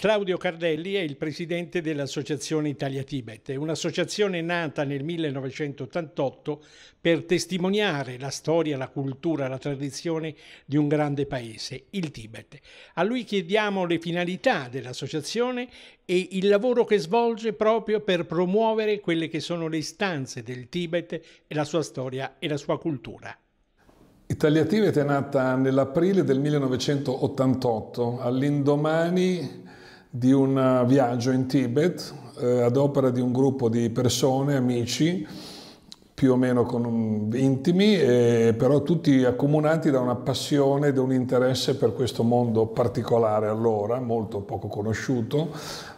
Claudio Cardelli è il presidente dell'Associazione Italia Tibet, un'associazione nata nel 1988 per testimoniare la storia, la cultura, la tradizione di un grande paese, il Tibet. A lui chiediamo le finalità dell'associazione e il lavoro che svolge proprio per promuovere quelle che sono le istanze del Tibet e la sua storia e la sua cultura. Italia Tibet è nata nell'aprile del 1988, all'indomani di un eh, viaggio in Tibet eh, ad opera di un gruppo di persone, amici, più o meno un, intimi, eh, però tutti accomunati da una passione, da un interesse per questo mondo particolare allora, molto poco conosciuto,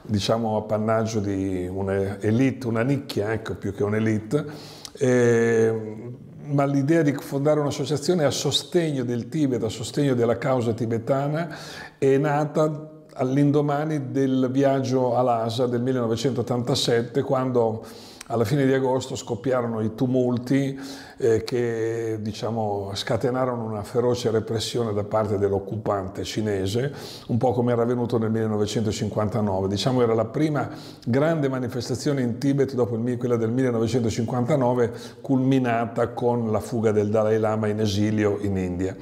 diciamo appannaggio di un'elite, una nicchia, ecco, più che un'elite. Eh, ma l'idea di fondare un'associazione a sostegno del Tibet, a sostegno della causa tibetana, è nata all'indomani del viaggio a Lhasa del 1987, quando alla fine di agosto scoppiarono i tumulti eh, che diciamo, scatenarono una feroce repressione da parte dell'occupante cinese, un po' come era avvenuto nel 1959. Diciamo era la prima grande manifestazione in Tibet dopo il, quella del 1959, culminata con la fuga del Dalai Lama in esilio in India.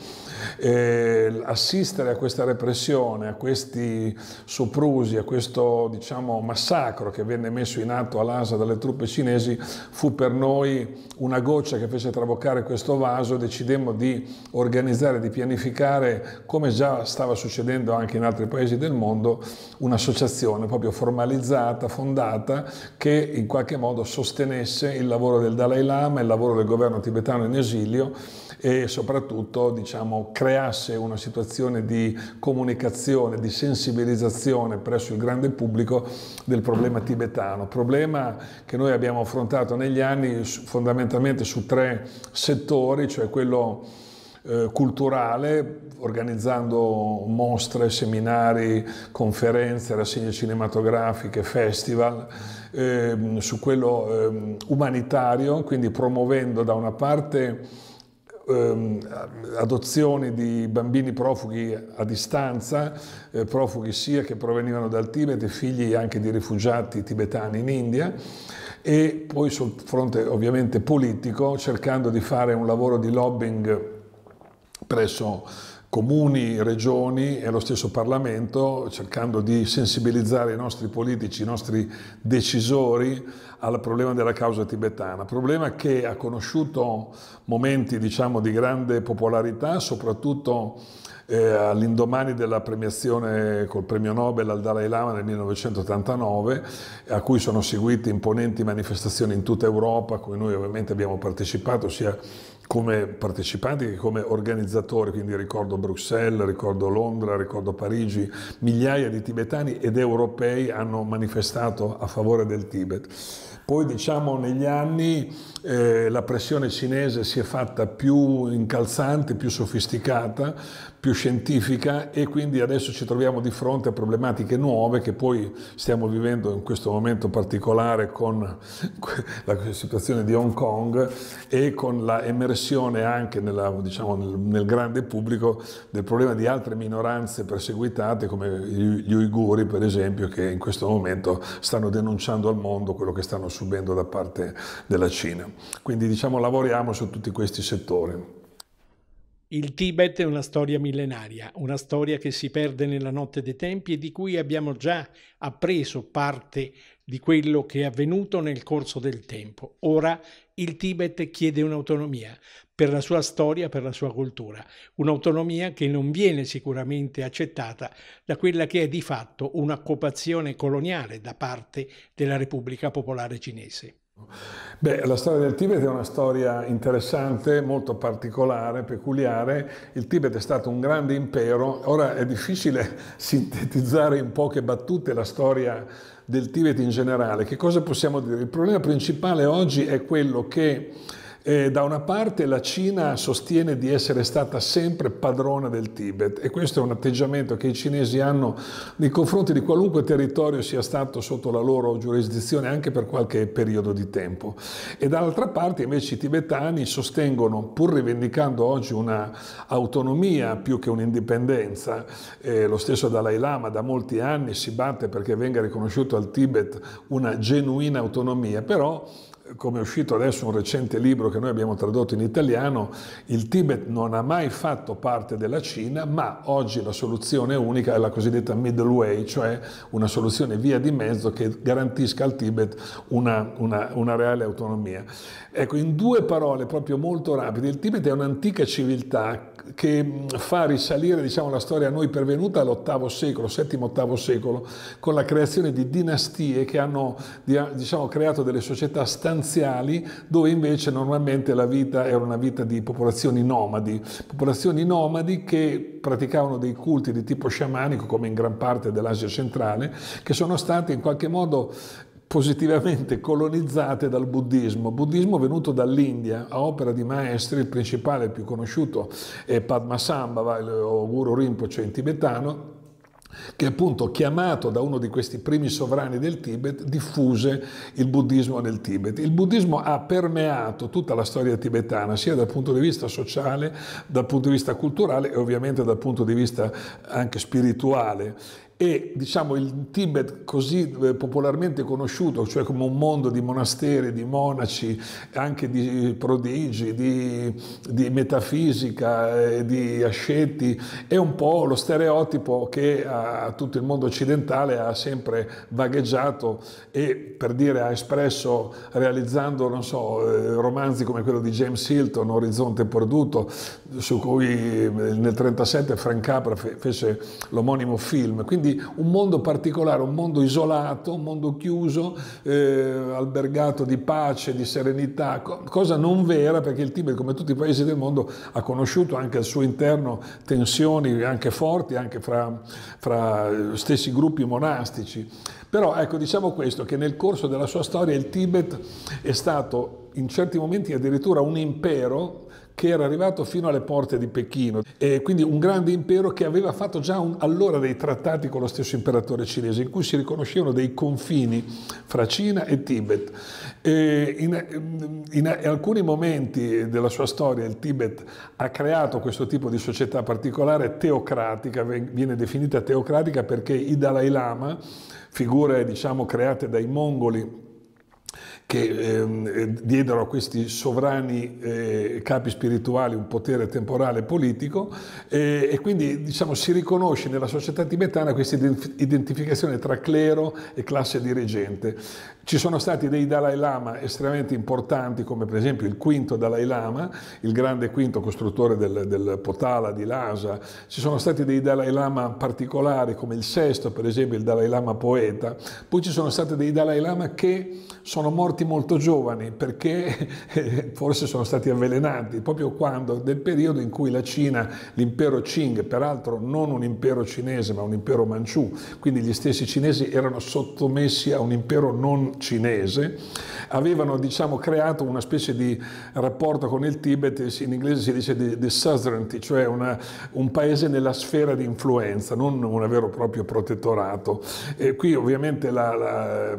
Eh, assistere a questa repressione, a questi soprusi, a questo diciamo, massacro che venne messo in atto all'ASA dalle truppe cinesi, cinesi fu per noi una goccia che fece traboccare questo vaso e decidemmo di organizzare, di pianificare, come già stava succedendo anche in altri paesi del mondo, un'associazione proprio formalizzata, fondata, che in qualche modo sostenesse il lavoro del Dalai Lama, il lavoro del governo tibetano in esilio e soprattutto diciamo, creasse una situazione di comunicazione, di sensibilizzazione presso il grande pubblico del problema tibetano, problema che noi abbiamo abbiamo affrontato negli anni fondamentalmente su tre settori, cioè quello eh, culturale, organizzando mostre, seminari, conferenze, rassegne cinematografiche, festival, eh, su quello eh, umanitario, quindi promuovendo da una parte ehm, adozioni di bambini profughi a distanza, eh, profughi sia che provenivano dal Tibet, figli anche di rifugiati tibetani in India e poi sul fronte ovviamente politico cercando di fare un lavoro di lobbying presso comuni, regioni e lo stesso Parlamento cercando di sensibilizzare i nostri politici, i nostri decisori al problema della causa tibetana, problema che ha conosciuto momenti diciamo, di grande popolarità soprattutto eh, all'indomani della premiazione col premio Nobel al Dalai Lama nel 1989, a cui sono seguite imponenti manifestazioni in tutta Europa, a cui noi ovviamente abbiamo partecipato sia come partecipanti che come organizzatori, quindi ricordo Bruxelles, ricordo Londra, ricordo Parigi, migliaia di tibetani ed europei hanno manifestato a favore del Tibet. Poi diciamo negli anni eh, la pressione cinese si è fatta più incalzante, più sofisticata, più scientifica e quindi adesso ci troviamo di fronte a problematiche nuove che poi stiamo vivendo in questo momento particolare con la situazione di Hong Kong e con la emersione anche nella, diciamo, nel, nel, grande pubblico del problema di altre minoranze perseguitate come gli uiguri per esempio che in questo momento stanno denunciando al mondo quello che stanno subendo da parte della Cina. Quindi diciamo lavoriamo su tutti questi settori. Il Tibet è una storia millenaria, una storia che si perde nella notte dei tempi e di cui abbiamo già appreso parte di quello che è avvenuto nel corso del tempo. Ora il Tibet chiede un'autonomia per la sua storia, per la sua cultura, un'autonomia che non viene sicuramente accettata da quella che è di fatto un'occupazione coloniale da parte della Repubblica Popolare Cinese. Beh, la storia del Tibet è una storia interessante, molto particolare, peculiare. Il Tibet è stato un grande impero. Ora è difficile sintetizzare in poche battute la storia del Tibet in generale. Che cosa possiamo dire? Il problema principale oggi è quello che eh, da una parte la Cina sostiene di essere stata sempre padrona del Tibet e questo è un atteggiamento che i cinesi hanno nei confronti di qualunque territorio sia stato sotto la loro giurisdizione anche per qualche periodo di tempo. E dall'altra parte invece i tibetani sostengono, pur rivendicando oggi un'autonomia più che un'indipendenza, eh, lo stesso Dalai Lama da molti anni si batte perché venga riconosciuto al Tibet una genuina autonomia, però come è uscito adesso un recente libro che noi abbiamo tradotto in italiano, il Tibet non ha mai fatto parte della Cina, ma oggi la soluzione unica è la cosiddetta middle way, cioè una soluzione via di mezzo che garantisca al Tibet una, una, una reale autonomia. Ecco, in due parole proprio molto rapide, il Tibet è un'antica civiltà che fa risalire diciamo, la storia a noi pervenuta all'VIII secolo, VII-VIII secolo, con la creazione di dinastie che hanno diciamo, creato delle società stanziali dove invece normalmente la vita era una vita di popolazioni nomadi, popolazioni nomadi che praticavano dei culti di tipo sciamanico come in gran parte dell'Asia centrale, che sono stati in qualche modo positivamente colonizzate dal buddismo, buddismo venuto dall'India a opera di maestri, il principale e più conosciuto è Padmasambhava o Guru Rinpoche in tibetano, che appunto chiamato da uno di questi primi sovrani del Tibet diffuse il buddismo nel Tibet. Il buddismo ha permeato tutta la storia tibetana, sia dal punto di vista sociale, dal punto di vista culturale e ovviamente dal punto di vista anche spirituale e diciamo, il Tibet così eh, popolarmente conosciuto, cioè come un mondo di monasteri, di monaci, anche di prodigi, di, di metafisica, eh, di ascetti, è un po' lo stereotipo che a tutto il mondo occidentale ha sempre vagheggiato e per dire ha espresso realizzando non so, eh, romanzi come quello di James Hilton, Orizzonte Perduto, su cui nel 1937 Frank Capra fece l'omonimo film. Quindi quindi un mondo particolare, un mondo isolato, un mondo chiuso, eh, albergato di pace, di serenità, cosa non vera perché il Tibet, come tutti i paesi del mondo, ha conosciuto anche al suo interno tensioni anche forti, anche fra, fra eh, stessi gruppi monastici. Però ecco, diciamo questo, che nel corso della sua storia il Tibet è stato in certi momenti addirittura un impero che era arrivato fino alle porte di Pechino, e quindi un grande impero che aveva fatto già un, allora dei trattati con lo stesso imperatore cinese, in cui si riconoscevano dei confini fra Cina e Tibet. E in, in alcuni momenti della sua storia il Tibet ha creato questo tipo di società particolare teocratica, viene definita teocratica perché i Dalai Lama, figure diciamo create dai mongoli, che ehm, eh, diedero a questi sovrani eh, capi spirituali un potere temporale e politico eh, e quindi diciamo, si riconosce nella società tibetana questa identificazione tra clero e classe dirigente. Ci sono stati dei Dalai Lama estremamente importanti come per esempio il quinto Dalai Lama, il grande quinto costruttore del, del Potala di Lhasa, ci sono stati dei Dalai Lama particolari come il sesto per esempio il Dalai Lama poeta, poi ci sono stati dei Dalai Lama che sono morti morti molto giovani perché forse sono stati avvelenati proprio quando, nel periodo in cui la Cina, l'impero Qing, peraltro non un impero cinese ma un impero manciù, quindi gli stessi cinesi erano sottomessi a un impero non cinese, avevano diciamo, creato una specie di rapporto con il Tibet, in inglese si dice the di sovereignty, cioè una, un paese nella sfera di influenza, non un vero e proprio protettorato. E qui ovviamente la, la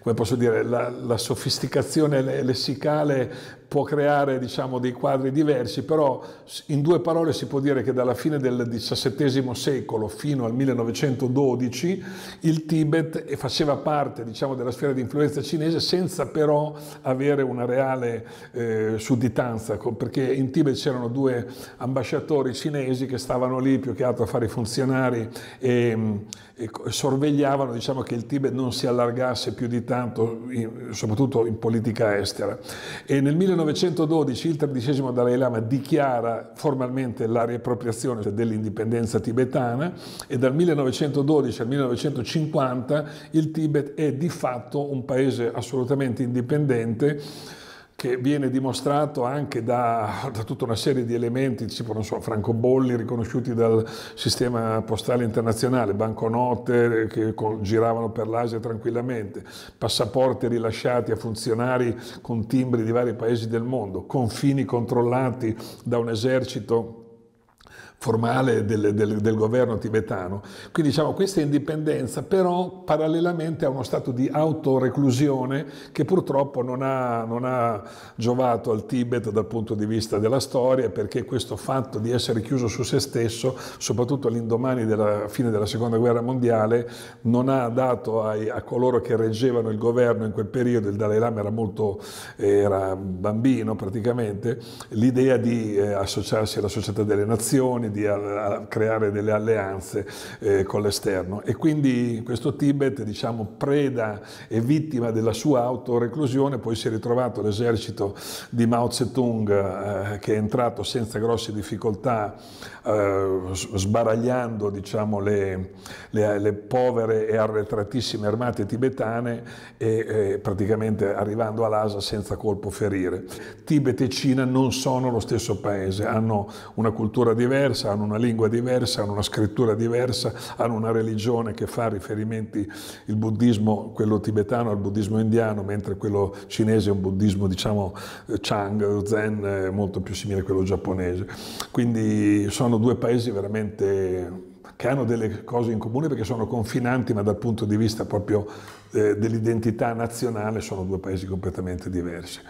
come posso dire, la, la sofferenza sofisticazione lessicale può creare diciamo, dei quadri diversi, però in due parole si può dire che dalla fine del XVII secolo fino al 1912 il Tibet faceva parte diciamo, della sfera di influenza cinese senza però avere una reale eh, sudditanza, perché in Tibet c'erano due ambasciatori cinesi che stavano lì più che altro a fare i funzionari e, e sorvegliavano diciamo, che il Tibet non si allargasse più di tanto, in, soprattutto in politica estera. E nel 1912 il tredicesimo Dalai Lama dichiara formalmente la riappropriazione dell'indipendenza tibetana e dal 1912 al 1950 il Tibet è di fatto un paese assolutamente indipendente che viene dimostrato anche da, da, tutta una serie di elementi, tipo non so, francobolli riconosciuti dal sistema postale internazionale, banconote eh, che giravano per l'Asia tranquillamente, passaporti rilasciati a funzionari con timbri di vari paesi del mondo, confini controllati da un esercito formale del, del, del, governo tibetano. Quindi diciamo questa indipendenza però parallelamente a uno stato di autoreclusione che purtroppo non ha, non ha giovato al Tibet dal punto di vista della storia perché questo fatto di essere chiuso su se stesso, soprattutto all'indomani della fine della seconda guerra mondiale, non ha dato ai, a coloro che reggevano il governo in quel periodo, il Dalai Lama era molto era bambino praticamente, l'idea di eh, associarsi alla società delle nazioni, di creare delle alleanze eh, con l'esterno. E quindi questo Tibet, diciamo, preda e vittima della sua autoreclusione, poi si è ritrovato l'esercito di Mao Zedong eh, che è entrato senza grosse difficoltà, eh, sbaragliando diciamo, le, le, le, povere e arretratissime armate tibetane e praticamente arrivando all'Asa senza colpo ferire. Tibet e Cina non sono lo stesso paese, hanno una cultura diversa diversa, hanno una lingua diversa, hanno una scrittura diversa, hanno una religione che fa riferimenti il buddismo, quello tibetano al buddismo indiano, mentre quello cinese è un buddismo, diciamo, eh, Chang, Zen, molto più simile a quello giapponese. Quindi sono due paesi veramente che hanno delle cose in comune perché sono confinanti, ma dal punto di vista proprio eh, dell'identità nazionale sono due paesi completamente diversi.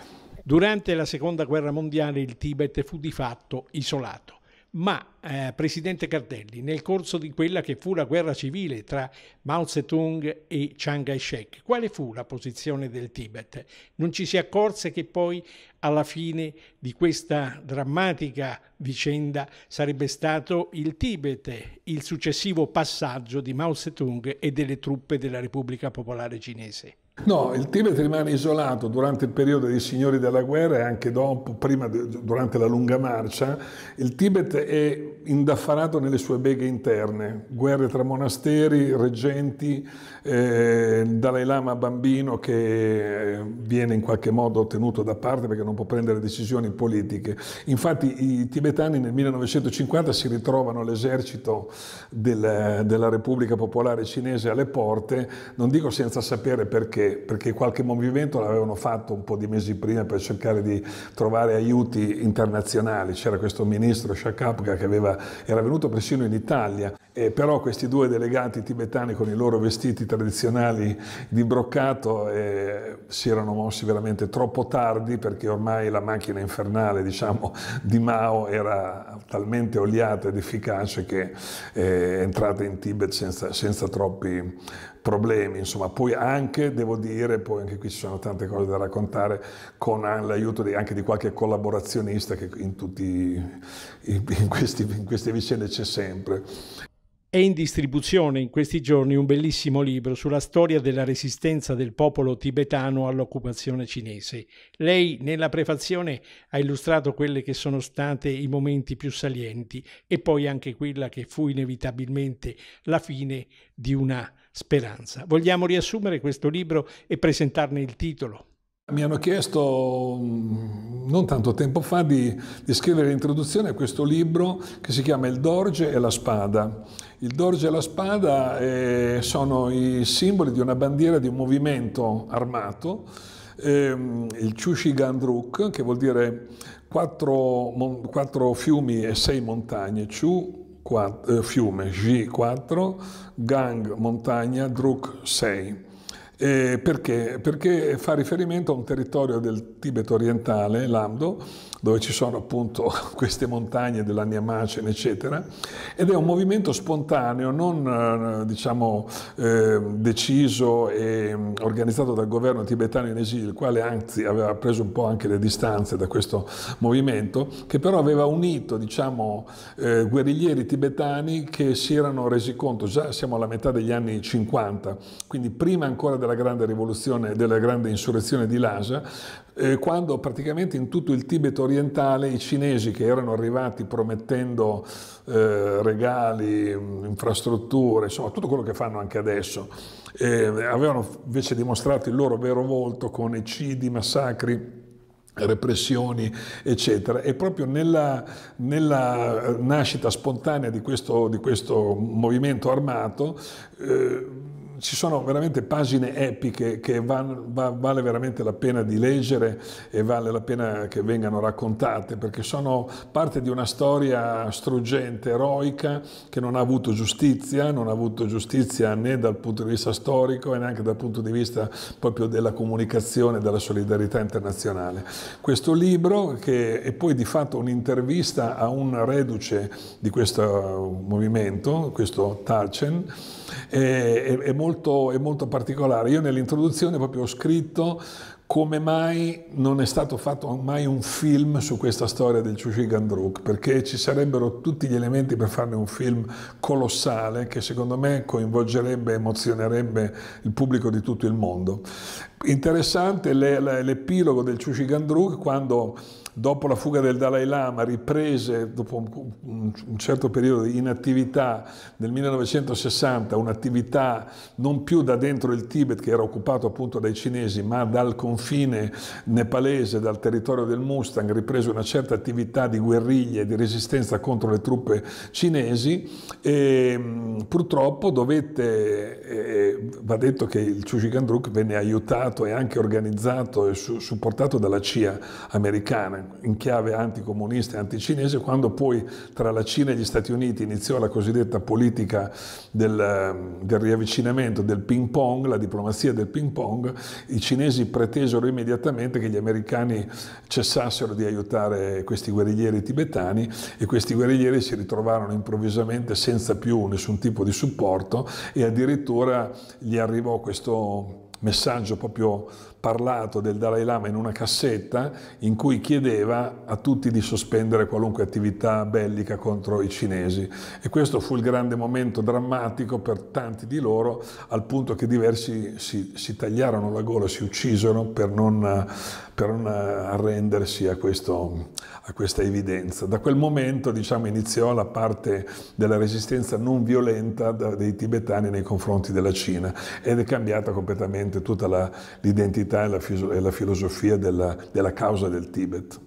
Durante la Seconda Guerra Mondiale il Tibet fu di fatto isolato. Ma, eh, Presidente Cardelli, nel corso di quella che fu la guerra civile tra Mao Zedong e Chiang Kai-shek, quale fu la posizione del Tibet? Non ci si accorse che poi alla fine di questa drammatica vicenda sarebbe stato il Tibet il successivo passaggio di Mao Zedong e delle truppe della Repubblica Popolare Cinese? No, il Tibet rimane isolato durante il periodo dei signori della guerra e anche dopo, prima, durante la lunga marcia. Il Tibet è indaffarato nelle sue beghe interne, guerre tra monasteri, reggenti, eh, Dalai Lama bambino che eh, viene in qualche modo tenuto da parte perché non può prendere decisioni politiche. Infatti i tibetani nel 1950 si ritrovano l'esercito del, della Repubblica Popolare Cinese alle porte, non dico senza sapere perché, perché, qualche movimento l'avevano fatto un po' di mesi prima per cercare di trovare aiuti internazionali. C'era questo ministro Shakapka che aveva, era venuto persino in Italia, eh, però questi due delegati tibetani con i loro vestiti tradizionali di broccato eh, si erano mossi veramente troppo tardi perché ormai la macchina infernale diciamo, di Mao era talmente oliata ed efficace che eh, è entrata in Tibet senza, senza troppi problemi, insomma, poi anche, devo dire, poi anche qui ci sono tante cose da raccontare, con l'aiuto anche di qualche collaborazionista che in, tutti, in, questi, in queste vicende c'è sempre. È in distribuzione in questi giorni un bellissimo libro sulla storia della resistenza del popolo tibetano all'occupazione cinese. Lei nella prefazione ha illustrato quelli che sono stati i momenti più salienti e poi anche quella che fu inevitabilmente la fine di una speranza. Vogliamo riassumere questo libro e presentarne il titolo. Mi hanno chiesto mm, non tanto tempo fa di, di, scrivere l'introduzione a questo libro che si chiama Il Dorge e la Spada. Il Dorge e la Spada eh, sono i simboli di una bandiera di un movimento armato, ehm, il Chushi Gandruk, che vuol dire quattro, quattro fiumi e sei montagne. Chu 4, eh, fiume G4, Gang montagna Druk 6. Eh, perché? Perché fa riferimento a un territorio del Tibet orientale, l'Amdo, dove ci sono appunto queste montagne della Niamacen, eccetera, ed è un movimento spontaneo, non eh, diciamo eh, deciso e mm, organizzato dal governo tibetano in esilio, il quale anzi aveva preso un po' anche le distanze da questo movimento, che però aveva unito diciamo, eh, guerriglieri tibetani che si erano resi conto, già siamo alla metà degli anni 50, quindi prima ancora della grande rivoluzione, della grande insurrezione di Lhasa, eh, quando praticamente in tutto il Tibet orientale, i cinesi che erano arrivati promettendo eh, regali, infrastrutture, insomma tutto quello che fanno anche adesso, eh, avevano invece dimostrato il loro vero volto con eccidi, massacri repressioni, eccetera. E proprio nella, nella eh, nascita spontanea di questo, di questo movimento armato eh, ci sono veramente pagine epiche che van, va, vale veramente la pena di leggere e vale la pena che vengano raccontate perché sono parte di una storia struggente, eroica, che non ha avuto giustizia, non ha avuto giustizia né dal punto di vista storico e neanche dal punto di vista proprio della comunicazione, della solidarietà internazionale. Questo libro, che è poi di fatto un'intervista a un reduce di questo movimento, questo Tarcen, è, è, è molto molto, è molto particolare. Io nell'introduzione proprio ho scritto come mai non è stato fatto mai un film su questa storia del Chushi perché ci sarebbero tutti gli elementi per farne un film colossale che secondo me coinvolgerebbe e emozionerebbe il pubblico di tutto il mondo. Interessante l'epilogo del Chushi Gandrug quando dopo la fuga del Dalai Lama riprese dopo un certo periodo di inattività nel 1960 un'attività non più da dentro il Tibet che era occupato appunto dai cinesi ma dal confine nepalese, dal territorio del Mustang, riprese una certa attività di guerriglia e di resistenza contro le truppe cinesi e purtroppo dovette, eh, eh, va detto che il Chushi Gandrug venne aiutato ideato e anche organizzato e su, supportato dalla CIA americana in chiave anticomunista e anticinese, quando poi tra la Cina e gli Stati Uniti iniziò la cosiddetta politica del, ehm, del riavvicinamento, del ping pong, la diplomazia del ping pong, i cinesi pretesero immediatamente che gli americani cessassero di aiutare questi guerriglieri tibetani e questi guerriglieri si ritrovarono improvvisamente senza più nessun tipo di supporto e addirittura gli arrivò questo messaggio proprio parlato del Dalai Lama in una cassetta in cui chiedeva a tutti di sospendere qualunque attività bellica contro i cinesi e questo fu il grande momento drammatico per tanti di loro al punto che diversi si, si tagliarono la gola, e si uccisero per non, per non arrendersi a questo, a questa evidenza. Da quel momento diciamo, iniziò la parte della resistenza non violenta dei tibetani nei confronti della Cina ed è cambiata completamente tutta l'identità e, e, la filosofia della, della causa del Tibet.